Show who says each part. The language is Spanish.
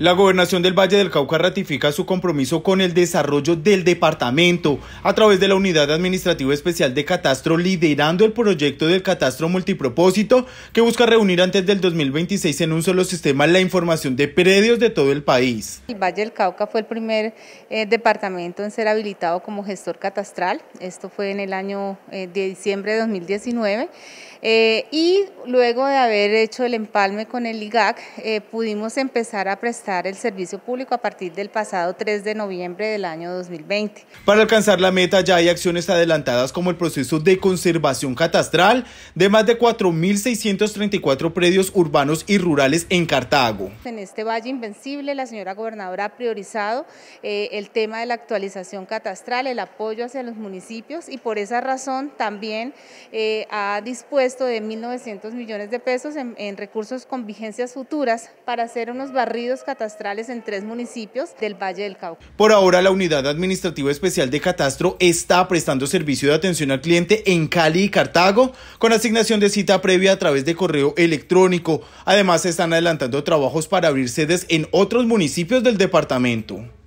Speaker 1: La gobernación del Valle del Cauca ratifica su compromiso con el desarrollo del departamento a través de la Unidad Administrativa Especial de Catastro, liderando el proyecto del catastro multipropósito que busca reunir antes del 2026 en un solo sistema la información de predios de todo el país.
Speaker 2: El Valle del Cauca fue el primer eh, departamento en ser habilitado como gestor catastral, esto fue en el año eh, de diciembre de 2019, eh, y luego de haber hecho el empalme con el IGAC, pudimos empezar a prestar el servicio público a partir del pasado 3 de noviembre del año 2020.
Speaker 1: Para alcanzar la meta ya hay acciones adelantadas como el proceso de conservación catastral de más de 4.634 predios urbanos y rurales en Cartago.
Speaker 2: En este Valle Invencible la señora gobernadora ha priorizado eh, el tema de la actualización catastral, el apoyo hacia los municipios y por esa razón también eh, ha dispuesto de 1.900 millones de pesos en recursos con vigencias futuras para hacer unos barridos catastrales en tres municipios del Valle del Cauca.
Speaker 1: Por ahora, la Unidad Administrativa Especial de Catastro está prestando servicio de atención al cliente en Cali y Cartago con asignación de cita previa a través de correo electrónico. Además, se están adelantando trabajos para abrir sedes en otros municipios del departamento.